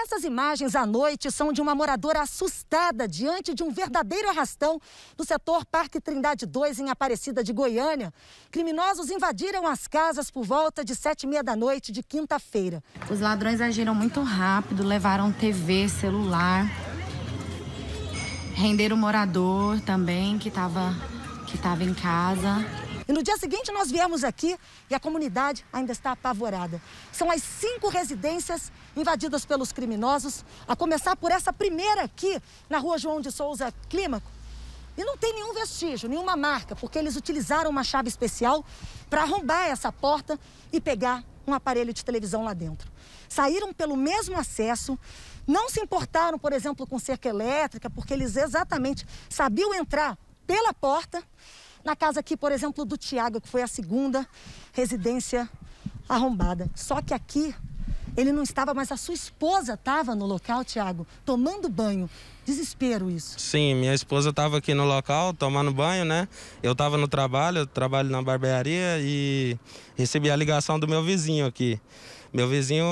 Essas imagens à noite são de uma moradora assustada diante de um verdadeiro arrastão no setor Parque Trindade 2, em Aparecida de Goiânia. Criminosos invadiram as casas por volta de sete e meia da noite de quinta-feira. Os ladrões agiram muito rápido, levaram TV, celular, renderam o morador também que estava que tava em casa. E no dia seguinte nós viemos aqui e a comunidade ainda está apavorada. São as cinco residências invadidas pelos criminosos, a começar por essa primeira aqui, na rua João de Souza Clímaco. E não tem nenhum vestígio, nenhuma marca, porque eles utilizaram uma chave especial para arrombar essa porta e pegar um aparelho de televisão lá dentro. Saíram pelo mesmo acesso, não se importaram, por exemplo, com cerca elétrica, porque eles exatamente sabiam entrar pela porta na casa aqui, por exemplo, do Tiago, que foi a segunda residência arrombada. Só que aqui ele não estava, mas a sua esposa estava no local, Tiago, tomando banho. Desespero isso. Sim, minha esposa estava aqui no local tomando banho, né? Eu estava no trabalho, eu trabalho na barbearia e recebi a ligação do meu vizinho aqui. Meu vizinho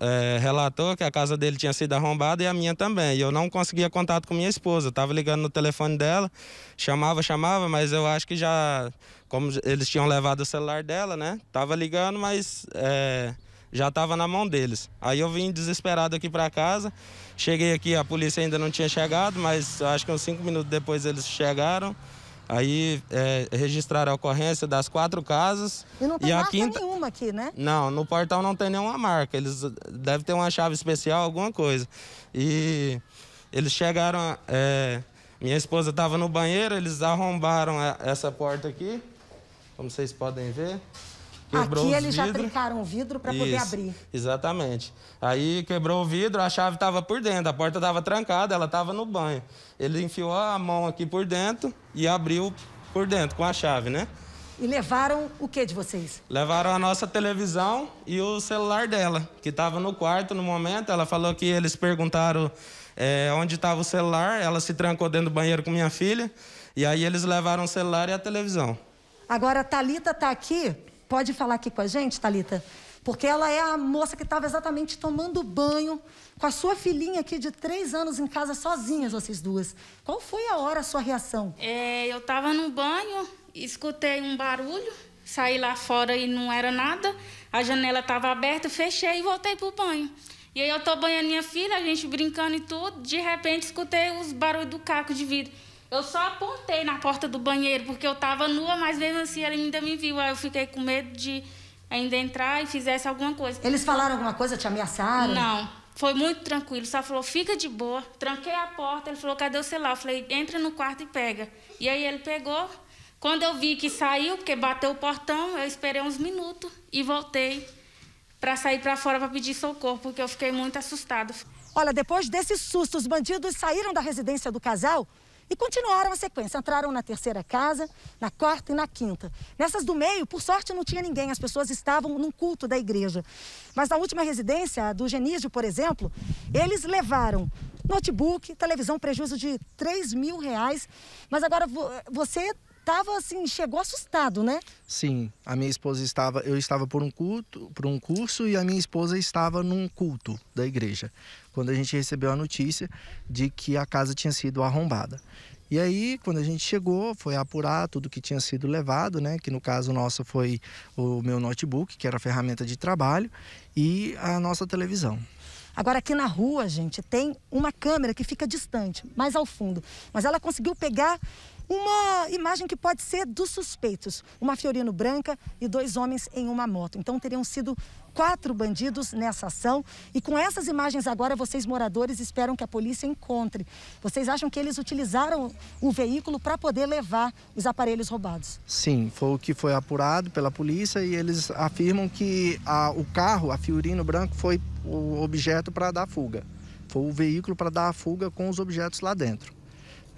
é, relatou que a casa dele tinha sido arrombada e a minha também. E eu não conseguia contato com minha esposa. Eu tava ligando no telefone dela, chamava, chamava, mas eu acho que já, como eles tinham levado o celular dela, né? Tava ligando, mas é, já tava na mão deles. Aí eu vim desesperado aqui para casa. Cheguei aqui, a polícia ainda não tinha chegado, mas acho que uns cinco minutos depois eles chegaram. Aí é, registraram a ocorrência das quatro casas. E não tem e marca quinta... nenhuma aqui, né? Não, no portal não tem nenhuma marca. Eles eh, devem ter uma chave especial, alguma coisa. E eles chegaram. é... Minha esposa estava no banheiro, eles arrombaram eh, essa porta aqui, como vocês podem ver. Quebrou Aqui eles vidro. já trincaram o vidro para poder abrir. Exatamente. Aí quebrou o vidro, a chave estava por dentro, a porta estava trancada, ela estava no banho. Ele enfiou a mão aqui por dentro e abriu por dentro com a chave, né? E levaram o que de vocês? Levaram a nossa televisão e o celular dela, que estava no quarto no momento. Ela falou que eles perguntaram é, onde estava o celular. Ela se trancou dentro do banheiro com minha filha. E aí eles levaram o celular e a televisão. Agora, a Thalita está aqui pode falar aqui com a gente, Talita, porque ela é a moça que estava exatamente tomando banho com a sua filhinha aqui de três anos em casa sozinhas, vocês duas. Qual foi a hora a sua reação? É, eu estava no banho, escutei um barulho, saí lá fora e não era nada. A janela estava aberta, fechei e voltei pro banho. E aí eu tô banhando minha filha, a gente brincando e tudo. De repente escutei os barulhos do caco de vidro. Eu só apontei na porta do banheiro, porque eu estava nua, mas mesmo assim ele ainda me viu. Aí eu fiquei com medo de ainda entrar e fizesse alguma coisa. Eles falaram alguma coisa? Te ameaçaram? Não. Foi muito tranquilo. Só falou, fica de boa. Tranquei a porta. Ele falou, cadê o celular? Eu falei, entra no quarto e pega. E aí ele pegou. Quando eu vi que saiu, porque bateu o portão, eu esperei uns minutos e voltei para sair para fora para pedir socorro, porque eu fiquei muito assustado. Olha, depois desse susto, os bandidos saíram da residência do casal e continuaram a sequência. Entraram na terceira casa, na quarta e na quinta. Nessas do meio, por sorte, não tinha ninguém. As pessoas estavam num culto da igreja. Mas na última residência, a do Genísio, por exemplo, eles levaram notebook, televisão, prejuízo de 3 mil reais. Mas agora você estava assim, chegou assustado, né? Sim, a minha esposa estava, eu estava por um culto, por um curso e a minha esposa estava num culto da igreja, quando a gente recebeu a notícia de que a casa tinha sido arrombada. E aí, quando a gente chegou, foi apurar tudo que tinha sido levado, né? Que no caso nosso foi o meu notebook, que era a ferramenta de trabalho, e a nossa televisão. Agora aqui na rua, gente, tem uma câmera que fica distante, mais ao fundo, mas ela conseguiu pegar uma imagem que pode ser dos suspeitos: uma Fiorino branca e dois homens em uma moto. Então teriam sido quatro bandidos nessa ação. E com essas imagens agora, vocês moradores esperam que a polícia encontre. Vocês acham que eles utilizaram o veículo para poder levar os aparelhos roubados? Sim, foi o que foi apurado pela polícia e eles afirmam que a, o carro, a Fiorino branco, foi o objeto para dar fuga. Foi o veículo para dar a fuga com os objetos lá dentro.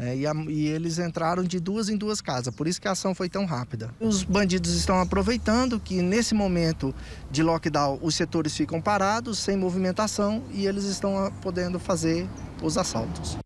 É, e, a, e, eles entraram de duas em duas casas, por isso que a ação foi tão rápida. Os bandidos estão aproveitando que nesse momento de lockdown os setores ficam parados, sem movimentação, e eles estão ah, podendo fazer os assaltos.